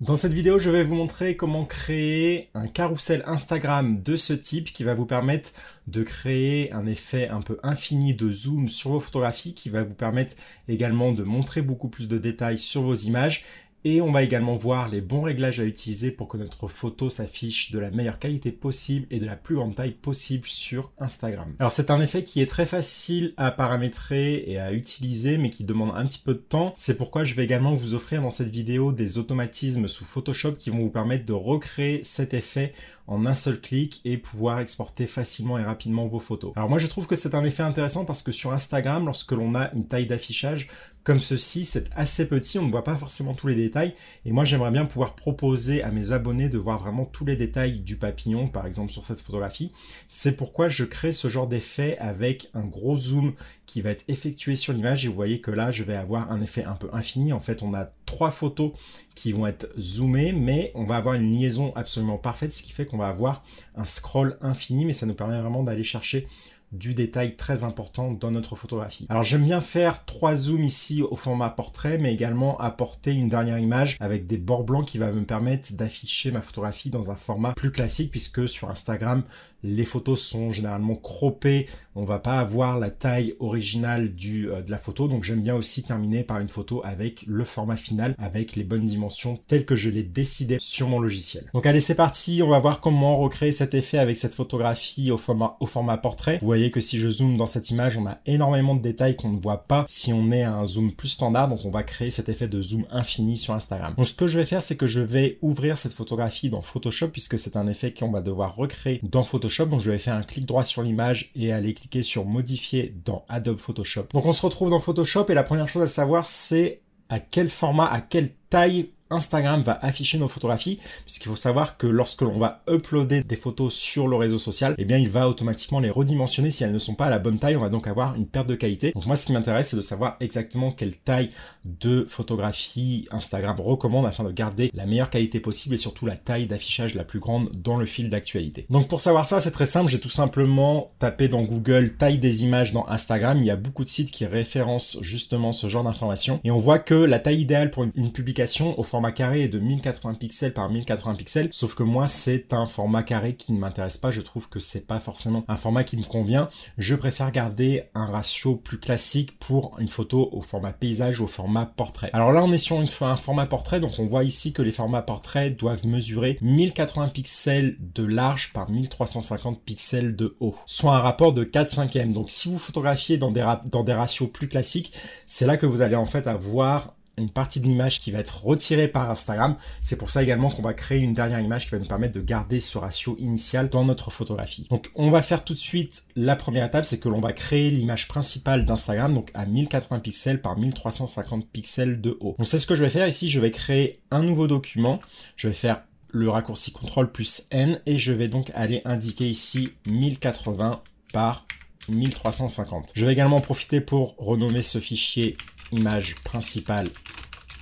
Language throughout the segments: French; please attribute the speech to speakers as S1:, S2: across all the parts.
S1: Dans cette vidéo, je vais vous montrer comment créer un carrousel Instagram de ce type qui va vous permettre de créer un effet un peu infini de zoom sur vos photographies, qui va vous permettre également de montrer beaucoup plus de détails sur vos images et on va également voir les bons réglages à utiliser pour que notre photo s'affiche de la meilleure qualité possible et de la plus grande taille possible sur Instagram. Alors c'est un effet qui est très facile à paramétrer et à utiliser mais qui demande un petit peu de temps. C'est pourquoi je vais également vous offrir dans cette vidéo des automatismes sous Photoshop qui vont vous permettre de recréer cet effet en un seul clic et pouvoir exporter facilement et rapidement vos photos. Alors moi je trouve que c'est un effet intéressant parce que sur Instagram, lorsque l'on a une taille d'affichage, comme ceci, c'est assez petit, on ne voit pas forcément tous les détails. Et moi, j'aimerais bien pouvoir proposer à mes abonnés de voir vraiment tous les détails du papillon, par exemple sur cette photographie. C'est pourquoi je crée ce genre d'effet avec un gros zoom qui va être effectué sur l'image. Et vous voyez que là, je vais avoir un effet un peu infini. En fait, on a trois photos qui vont être zoomées, mais on va avoir une liaison absolument parfaite, ce qui fait qu'on va avoir un scroll infini, mais ça nous permet vraiment d'aller chercher du détail très important dans notre photographie. Alors j'aime bien faire trois zooms ici au format portrait, mais également apporter une dernière image avec des bords blancs qui va me permettre d'afficher ma photographie dans un format plus classique, puisque sur Instagram, les photos sont généralement croppées, on va pas avoir la taille originale du, euh, de la photo, donc j'aime bien aussi terminer par une photo avec le format final, avec les bonnes dimensions telles que je l'ai décidé sur mon logiciel. Donc allez c'est parti, on va voir comment recréer cet effet avec cette photographie au format, au format portrait. Vous voyez que si je zoome dans cette image, on a énormément de détails qu'on ne voit pas si on est à un zoom plus standard, donc on va créer cet effet de zoom infini sur Instagram. Donc ce que je vais faire, c'est que je vais ouvrir cette photographie dans Photoshop, puisque c'est un effet qu'on va devoir recréer dans Photoshop Photoshop. Donc je vais faire un clic droit sur l'image et aller cliquer sur modifier dans Adobe Photoshop. Donc on se retrouve dans Photoshop et la première chose à savoir c'est à quel format, à quelle taille Instagram va afficher nos photographies, puisqu'il faut savoir que lorsque l'on va uploader des photos sur le réseau social, eh bien il va automatiquement les redimensionner si elles ne sont pas à la bonne taille, on va donc avoir une perte de qualité. Donc moi ce qui m'intéresse c'est de savoir exactement quelle taille de photographie Instagram recommande afin de garder la meilleure qualité possible et surtout la taille d'affichage la plus grande dans le fil d'actualité. Donc pour savoir ça c'est très simple, j'ai tout simplement tapé dans Google taille des images dans Instagram, il y a beaucoup de sites qui référencent justement ce genre d'informations et on voit que la taille idéale pour une publication au format carré est de 1080 pixels par 1080 pixels, sauf que moi c'est un format carré qui ne m'intéresse pas, je trouve que c'est pas forcément un format qui me convient, je préfère garder un ratio plus classique pour une photo au format paysage au format portrait. Alors là on est sur une, un format portrait, donc on voit ici que les formats portrait doivent mesurer 1080 pixels de large par 1350 pixels de haut, soit un rapport de 4 5 Donc si vous photographiez dans des, dans des ratios plus classiques, c'est là que vous allez en fait avoir une partie de l'image qui va être retirée par Instagram. C'est pour ça également qu'on va créer une dernière image qui va nous permettre de garder ce ratio initial dans notre photographie. Donc on va faire tout de suite la première étape, c'est que l'on va créer l'image principale d'Instagram, donc à 1080 pixels par 1350 pixels de haut. Donc c'est ce que je vais faire ici, je vais créer un nouveau document, je vais faire le raccourci CTRL plus N et je vais donc aller indiquer ici 1080 par 1350. Je vais également profiter pour renommer ce fichier image principale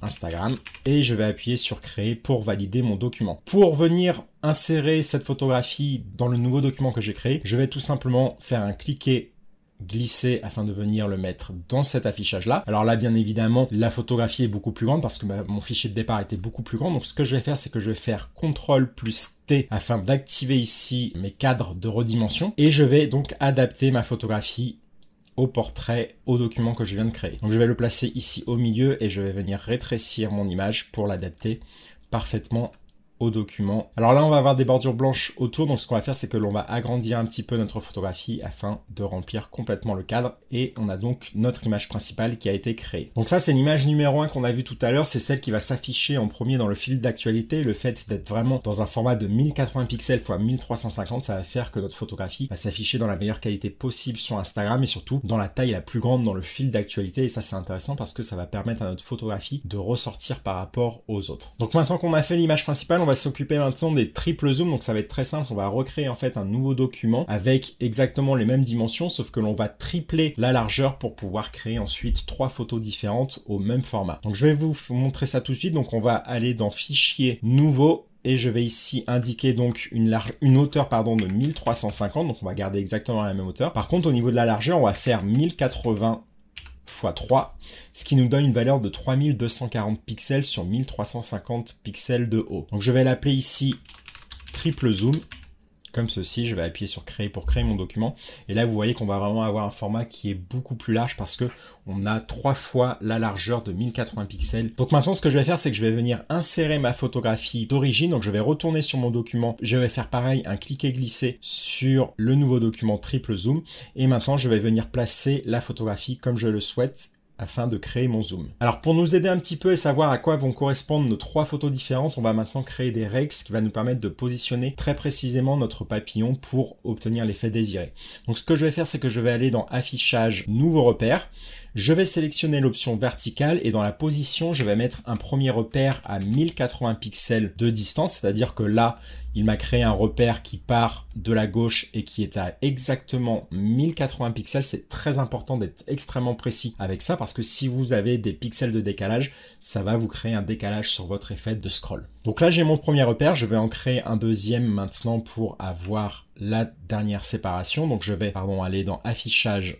S1: Instagram et je vais appuyer sur créer pour valider mon document. Pour venir insérer cette photographie dans le nouveau document que j'ai créé, je vais tout simplement faire un cliquer glisser afin de venir le mettre dans cet affichage là. Alors là bien évidemment la photographie est beaucoup plus grande parce que bah, mon fichier de départ était beaucoup plus grand donc ce que je vais faire c'est que je vais faire CTRL plus T afin d'activer ici mes cadres de redimension et je vais donc adapter ma photographie au portrait, au document que je viens de créer. Donc je vais le placer ici au milieu et je vais venir rétrécir mon image pour l'adapter parfaitement au document. Alors là, on va avoir des bordures blanches autour, donc ce qu'on va faire, c'est que l'on va agrandir un petit peu notre photographie afin de remplir complètement le cadre, et on a donc notre image principale qui a été créée. Donc ça, c'est l'image numéro 1 qu'on a vu tout à l'heure, c'est celle qui va s'afficher en premier dans le fil d'actualité. Le fait d'être vraiment dans un format de 1080 pixels x 1350, ça va faire que notre photographie va s'afficher dans la meilleure qualité possible sur Instagram, et surtout dans la taille la plus grande dans le fil d'actualité, et ça, c'est intéressant parce que ça va permettre à notre photographie de ressortir par rapport aux autres. Donc maintenant qu'on a fait l'image principale, on va s'occuper maintenant des triples zoom Donc ça va être très simple. On va recréer en fait un nouveau document avec exactement les mêmes dimensions, sauf que l'on va tripler la largeur pour pouvoir créer ensuite trois photos différentes au même format. Donc je vais vous montrer ça tout de suite. Donc on va aller dans Fichier, Nouveau, et je vais ici indiquer donc une, large, une hauteur pardon, de 1350, donc on va garder exactement la même hauteur. Par contre, au niveau de la largeur, on va faire 1080 3, ce qui nous donne une valeur de 3240 pixels sur 1350 pixels de haut. Donc je vais l'appeler ici triple zoom comme ceci. Je vais appuyer sur créer pour créer mon document. Et là, vous voyez qu'on va vraiment avoir un format qui est beaucoup plus large parce que on a trois fois la largeur de 1080 pixels. Donc maintenant, ce que je vais faire, c'est que je vais venir insérer ma photographie d'origine. Donc je vais retourner sur mon document. Je vais faire pareil, un et glisser sur le nouveau document triple zoom. Et maintenant, je vais venir placer la photographie comme je le souhaite afin de créer mon zoom. Alors pour nous aider un petit peu et savoir à quoi vont correspondre nos trois photos différentes, on va maintenant créer des règles, qui va nous permettre de positionner très précisément notre papillon pour obtenir l'effet désiré. Donc ce que je vais faire, c'est que je vais aller dans Affichage, Nouveau repère. Je vais sélectionner l'option verticale et dans la position, je vais mettre un premier repère à 1080 pixels de distance, c'est-à-dire que là, il m'a créé un repère qui part de la gauche et qui est à exactement 1080 pixels. C'est très important d'être extrêmement précis avec ça parce que si vous avez des pixels de décalage, ça va vous créer un décalage sur votre effet de scroll. Donc là, j'ai mon premier repère. Je vais en créer un deuxième maintenant pour avoir la dernière séparation. Donc je vais pardon, aller dans affichage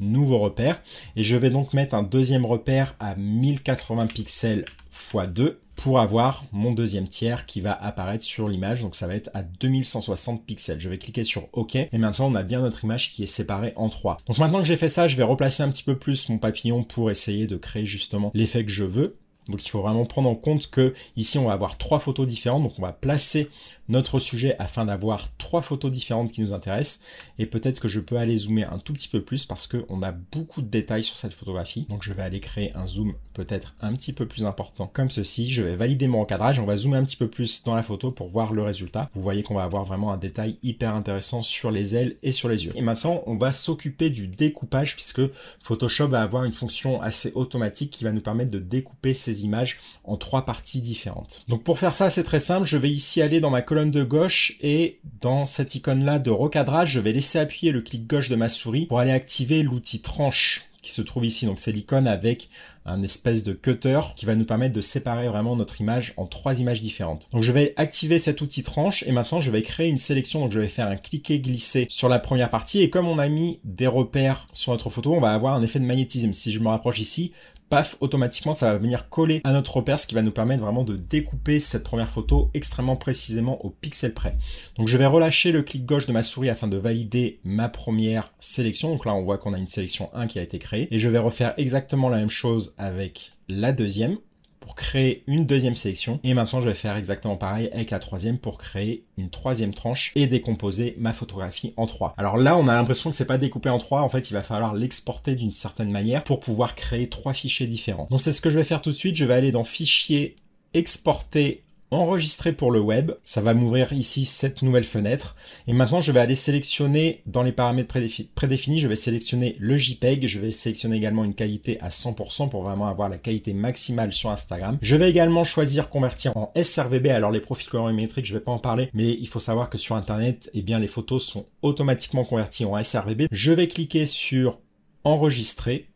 S1: nouveau repère. Et je vais donc mettre un deuxième repère à 1080 pixels x 2 pour avoir mon deuxième tiers qui va apparaître sur l'image. Donc ça va être à 2160 pixels. Je vais cliquer sur OK. Et maintenant, on a bien notre image qui est séparée en trois. Donc maintenant que j'ai fait ça, je vais replacer un petit peu plus mon papillon pour essayer de créer justement l'effet que je veux. Donc il faut vraiment prendre en compte que ici on va avoir trois photos différentes, donc on va placer notre sujet afin d'avoir trois photos différentes qui nous intéressent. Et peut-être que je peux aller zoomer un tout petit peu plus parce qu'on a beaucoup de détails sur cette photographie. Donc je vais aller créer un zoom peut-être un petit peu plus important comme ceci. Je vais valider mon recadrage. on va zoomer un petit peu plus dans la photo pour voir le résultat. Vous voyez qu'on va avoir vraiment un détail hyper intéressant sur les ailes et sur les yeux. Et maintenant, on va s'occuper du découpage puisque Photoshop va avoir une fonction assez automatique qui va nous permettre de découper ces images en trois parties différentes. Donc pour faire ça, c'est très simple. Je vais ici aller dans ma colonne de gauche et dans cette icône-là de recadrage, je vais laisser appuyer le clic gauche de ma souris pour aller activer l'outil tranche qui se trouve ici. Donc c'est l'icône avec un espèce de cutter qui va nous permettre de séparer vraiment notre image en trois images différentes. Donc je vais activer cet outil tranche et maintenant je vais créer une sélection. Donc je vais faire un cliquer glisser sur la première partie et comme on a mis des repères sur notre photo, on va avoir un effet de magnétisme. Si je me rapproche ici, paf, automatiquement ça va venir coller à notre repère, ce qui va nous permettre vraiment de découper cette première photo extrêmement précisément au pixel près. Donc je vais relâcher le clic gauche de ma souris afin de valider ma première sélection. Donc là on voit qu'on a une sélection 1 qui a été créée et je vais refaire exactement la même chose avec la deuxième pour créer une deuxième sélection. Et maintenant, je vais faire exactement pareil avec la troisième pour créer une troisième tranche et décomposer ma photographie en trois. Alors là, on a l'impression que c'est pas découpé en trois. En fait, il va falloir l'exporter d'une certaine manière pour pouvoir créer trois fichiers différents. Donc c'est ce que je vais faire tout de suite. Je vais aller dans Fichier, Exporter enregistrer pour le web. Ça va m'ouvrir ici cette nouvelle fenêtre. Et maintenant, je vais aller sélectionner dans les paramètres prédéfinis, je vais sélectionner le JPEG. Je vais sélectionner également une qualité à 100% pour vraiment avoir la qualité maximale sur Instagram. Je vais également choisir convertir en sRVB. Alors, les profils colorimétriques, je vais pas en parler, mais il faut savoir que sur Internet, eh bien, les photos sont automatiquement converties en sRVB. Je vais cliquer sur enregistrer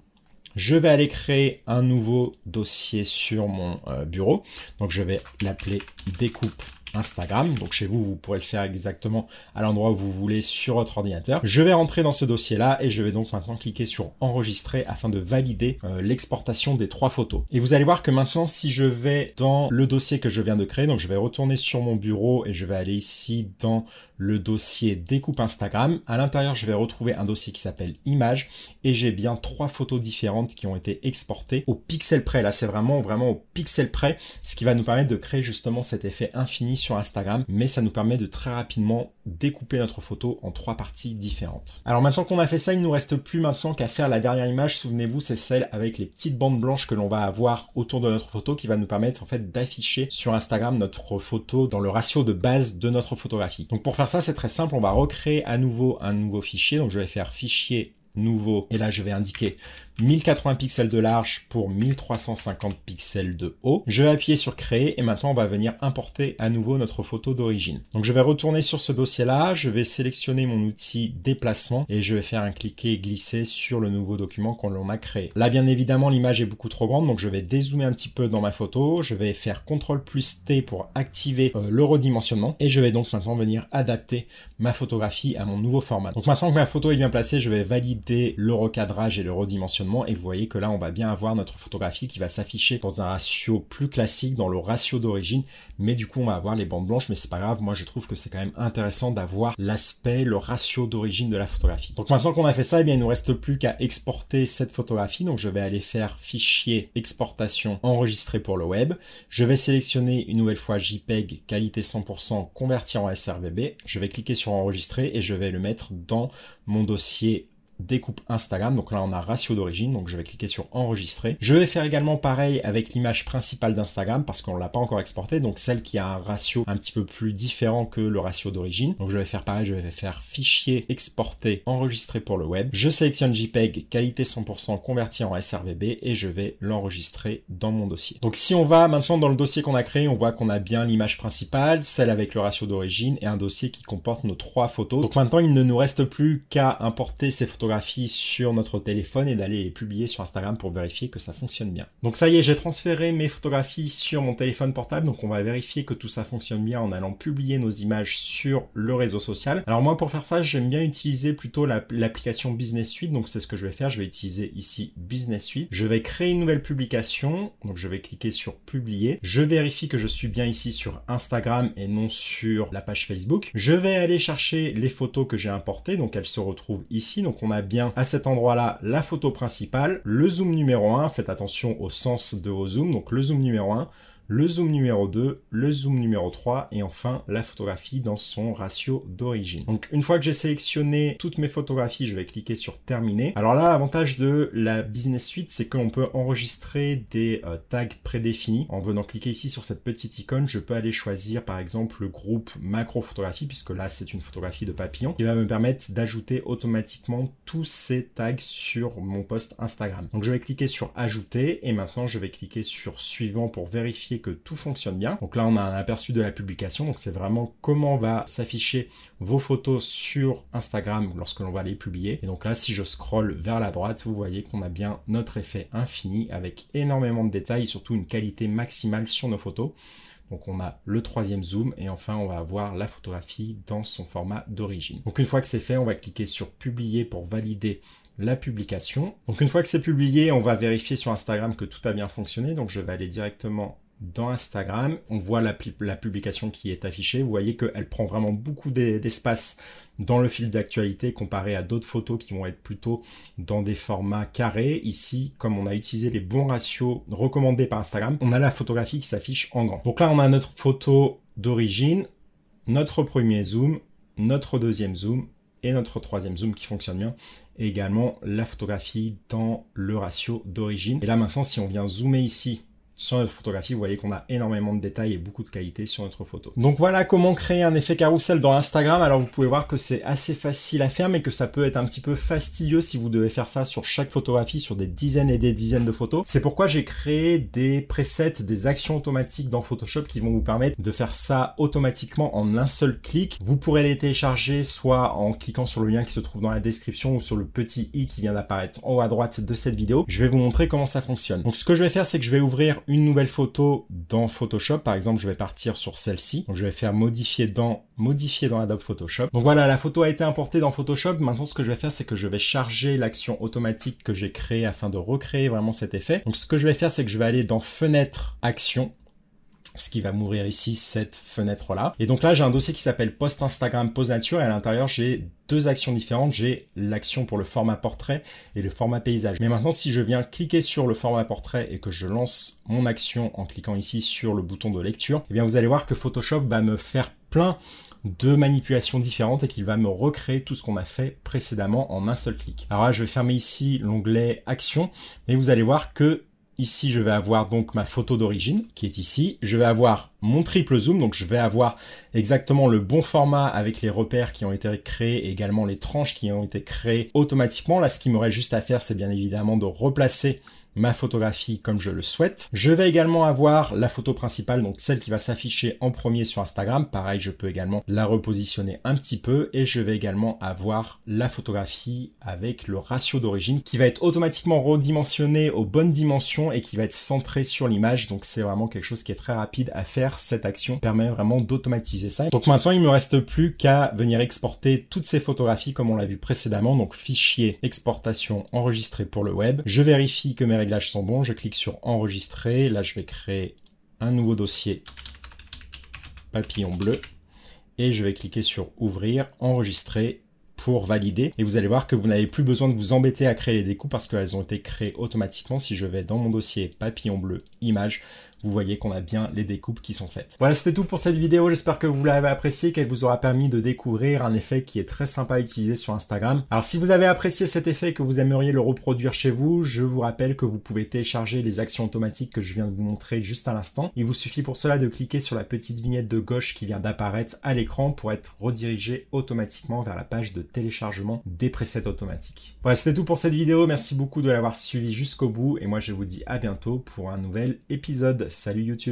S1: je vais aller créer un nouveau dossier sur mon euh, bureau. Donc je vais l'appeler découpe Instagram. Donc chez vous, vous pourrez le faire exactement à l'endroit où vous voulez sur votre ordinateur. Je vais rentrer dans ce dossier-là et je vais donc maintenant cliquer sur enregistrer afin de valider euh, l'exportation des trois photos. Et vous allez voir que maintenant, si je vais dans le dossier que je viens de créer, donc je vais retourner sur mon bureau et je vais aller ici dans le dossier découpe Instagram. À l'intérieur, je vais retrouver un dossier qui s'appelle images et j'ai bien trois photos différentes qui ont été exportées au pixel près. Là, c'est vraiment, vraiment au pixel près, ce qui va nous permettre de créer justement cet effet infini sur Instagram, mais ça nous permet de très rapidement découper notre photo en trois parties différentes. Alors maintenant qu'on a fait ça, il nous reste plus maintenant qu'à faire la dernière image. Souvenez-vous, c'est celle avec les petites bandes blanches que l'on va avoir autour de notre photo qui va nous permettre en fait d'afficher sur Instagram notre photo dans le ratio de base de notre photographie. Donc pour faire ça, c'est très simple. On va recréer à nouveau un nouveau fichier. Donc je vais faire fichier nouveau et là je vais indiquer 1080 pixels de large pour 1350 pixels de haut. Je vais appuyer sur créer et maintenant on va venir importer à nouveau notre photo d'origine. Donc je vais retourner sur ce dossier là, je vais sélectionner mon outil déplacement et je vais faire un cliquer glisser sur le nouveau document qu'on a créé. Là bien évidemment l'image est beaucoup trop grande donc je vais dézoomer un petit peu dans ma photo, je vais faire CTRL plus T pour activer euh, le redimensionnement et je vais donc maintenant venir adapter ma photographie à mon nouveau format. Donc maintenant que ma photo est bien placée, je vais valider le recadrage et le redimensionnement et vous voyez que là on va bien avoir notre photographie qui va s'afficher dans un ratio plus classique dans le ratio d'origine mais du coup on va avoir les bandes blanches mais c'est pas grave moi je trouve que c'est quand même intéressant d'avoir l'aspect le ratio d'origine de la photographie donc maintenant qu'on a fait ça et eh bien il nous reste plus qu'à exporter cette photographie donc je vais aller faire fichier exportation enregistrer pour le web je vais sélectionner une nouvelle fois JPEG qualité 100% convertir en SRVB je vais cliquer sur enregistrer et je vais le mettre dans mon dossier découpe Instagram. Donc là, on a ratio d'origine. Donc je vais cliquer sur enregistrer. Je vais faire également pareil avec l'image principale d'Instagram parce qu'on l'a pas encore exporté, Donc celle qui a un ratio un petit peu plus différent que le ratio d'origine. Donc je vais faire pareil. Je vais faire fichier exporter, enregistrer pour le web. Je sélectionne JPEG, qualité 100%, converti en SRVB et je vais l'enregistrer dans mon dossier. Donc si on va maintenant dans le dossier qu'on a créé, on voit qu'on a bien l'image principale, celle avec le ratio d'origine et un dossier qui comporte nos trois photos. Donc maintenant, il ne nous reste plus qu'à importer ces photos sur notre téléphone et d'aller les publier sur Instagram pour vérifier que ça fonctionne bien. Donc ça y est, j'ai transféré mes photographies sur mon téléphone portable, donc on va vérifier que tout ça fonctionne bien en allant publier nos images sur le réseau social. Alors moi pour faire ça, j'aime bien utiliser plutôt l'application Business Suite, donc c'est ce que je vais faire, je vais utiliser ici Business Suite. Je vais créer une nouvelle publication, donc je vais cliquer sur publier. Je vérifie que je suis bien ici sur Instagram et non sur la page Facebook. Je vais aller chercher les photos que j'ai importées, donc elles se retrouvent ici, donc on a bien à cet endroit-là la photo principale, le zoom numéro 1, faites attention au sens de vos zooms, donc le zoom numéro 1, le zoom numéro 2, le zoom numéro 3 et enfin la photographie dans son ratio d'origine. Donc une fois que j'ai sélectionné toutes mes photographies, je vais cliquer sur terminer. Alors là, l'avantage de la Business Suite, c'est qu'on peut enregistrer des euh, tags prédéfinis. En venant cliquer ici sur cette petite icône, je peux aller choisir par exemple le groupe macro photographie puisque là c'est une photographie de papillon qui va me permettre d'ajouter automatiquement tous ces tags sur mon post Instagram. Donc je vais cliquer sur ajouter et maintenant je vais cliquer sur suivant pour vérifier que tout fonctionne bien. Donc là, on a un aperçu de la publication. Donc c'est vraiment comment va s'afficher vos photos sur Instagram lorsque l'on va les publier. Et donc là, si je scrolle vers la droite, vous voyez qu'on a bien notre effet infini avec énormément de détails surtout une qualité maximale sur nos photos. Donc on a le troisième zoom et enfin on va avoir la photographie dans son format d'origine. Donc une fois que c'est fait, on va cliquer sur publier pour valider la publication. Donc une fois que c'est publié, on va vérifier sur Instagram que tout a bien fonctionné. Donc je vais aller directement dans Instagram, on voit la, la, publication qui est affichée. Vous voyez qu'elle prend vraiment beaucoup d'espace dans le fil d'actualité comparé à d'autres photos qui vont être plutôt dans des formats carrés. Ici, comme on a utilisé les bons ratios recommandés par Instagram, on a la photographie qui s'affiche en grand. Donc là, on a notre photo d'origine, notre premier zoom, notre deuxième zoom et notre troisième zoom qui fonctionne bien. Et également la photographie dans le ratio d'origine. Et là maintenant, si on vient zoomer ici sur notre photographie, vous voyez qu'on a énormément de détails et beaucoup de qualité sur notre photo. Donc voilà comment créer un effet carrousel dans Instagram. Alors vous pouvez voir que c'est assez facile à faire, mais que ça peut être un petit peu fastidieux si vous devez faire ça sur chaque photographie, sur des dizaines et des dizaines de photos. C'est pourquoi j'ai créé des presets, des actions automatiques dans Photoshop qui vont vous permettre de faire ça automatiquement en un seul clic. Vous pourrez les télécharger soit en cliquant sur le lien qui se trouve dans la description ou sur le petit i qui vient d'apparaître en haut à droite de cette vidéo. Je vais vous montrer comment ça fonctionne. Donc ce que je vais faire, c'est que je vais ouvrir une nouvelle photo dans Photoshop. Par exemple, je vais partir sur celle-ci. Donc, je vais faire modifier dans, modifier dans Adobe Photoshop. Donc voilà, la photo a été importée dans Photoshop. Maintenant, ce que je vais faire, c'est que je vais charger l'action automatique que j'ai créée afin de recréer vraiment cet effet. Donc, ce que je vais faire, c'est que je vais aller dans Fenêtre, Action ce qui va mourir ici, cette fenêtre-là. Et donc là, j'ai un dossier qui s'appelle Post Instagram, pose Nature, et à l'intérieur, j'ai deux actions différentes. J'ai l'action pour le format portrait et le format paysage. Mais maintenant, si je viens cliquer sur le format portrait et que je lance mon action en cliquant ici sur le bouton de lecture, eh bien, vous allez voir que Photoshop va me faire plein de manipulations différentes et qu'il va me recréer tout ce qu'on a fait précédemment en un seul clic. Alors là, je vais fermer ici l'onglet Action, et vous allez voir que Ici, je vais avoir donc ma photo d'origine qui est ici. Je vais avoir mon triple zoom, donc je vais avoir exactement le bon format avec les repères qui ont été créés et également les tranches qui ont été créées automatiquement. Là, ce qu'il m'aurait juste à faire, c'est bien évidemment de replacer ma photographie comme je le souhaite. Je vais également avoir la photo principale, donc celle qui va s'afficher en premier sur Instagram. Pareil, je peux également la repositionner un petit peu et je vais également avoir la photographie avec le ratio d'origine qui va être automatiquement redimensionné aux bonnes dimensions et qui va être centré sur l'image. Donc c'est vraiment quelque chose qui est très rapide à faire. Cette action permet vraiment d'automatiser ça. Donc maintenant, il me reste plus qu'à venir exporter toutes ces photographies comme on l'a vu précédemment. Donc fichier exportation enregistré pour le web. Je vérifie que mes sont bons, je clique sur enregistrer. Là, je vais créer un nouveau dossier papillon bleu et je vais cliquer sur ouvrir, enregistrer pour valider et vous allez voir que vous n'avez plus besoin de vous embêter à créer les découpes parce qu'elles ont été créées automatiquement si je vais dans mon dossier papillon bleu image vous voyez qu'on a bien les découpes qui sont faites. Voilà, c'était tout pour cette vidéo. J'espère que vous l'avez appréciée, qu'elle vous aura permis de découvrir un effet qui est très sympa à utiliser sur Instagram. Alors, si vous avez apprécié cet effet et que vous aimeriez le reproduire chez vous, je vous rappelle que vous pouvez télécharger les actions automatiques que je viens de vous montrer juste à l'instant. Il vous suffit pour cela de cliquer sur la petite vignette de gauche qui vient d'apparaître à l'écran pour être redirigé automatiquement vers la page de téléchargement des presets automatiques. Voilà, c'était tout pour cette vidéo. Merci beaucoup de l'avoir suivi jusqu'au bout et moi je vous dis à bientôt pour un nouvel épisode salut YouTube